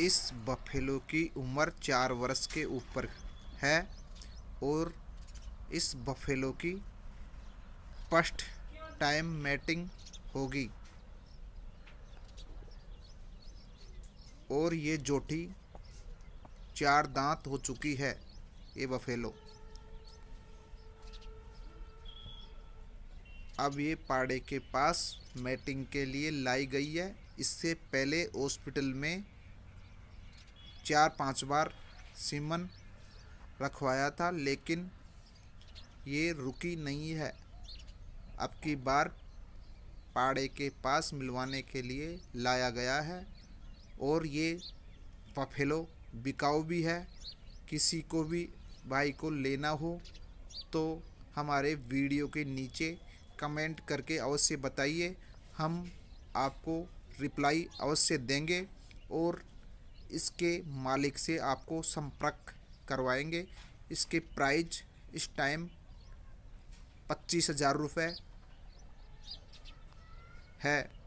इस बफेलो की उम्र चार वर्ष के ऊपर है और इस बफेलो की फर्स्ट टाइम मैटिंग होगी और ये जोटी चार दांत हो चुकी है ये बफेलो अब ये पाड़े के पास मैटिंग के लिए लाई गई है इससे पहले हॉस्पिटल में चार पांच बार सिमन रखवाया था लेकिन ये रुकी नहीं है अब की बार पाड़े के पास मिलवाने के लिए लाया गया है और ये पफेलो बिकाऊ भी है किसी को भी भाई को लेना हो तो हमारे वीडियो के नीचे कमेंट करके अवश्य बताइए हम आपको रिप्लाई अवश्य देंगे और इसके मालिक से आपको संपर्क करवाएंगे इसके प्राइज इस टाइम पच्चीस हज़ार रुपये है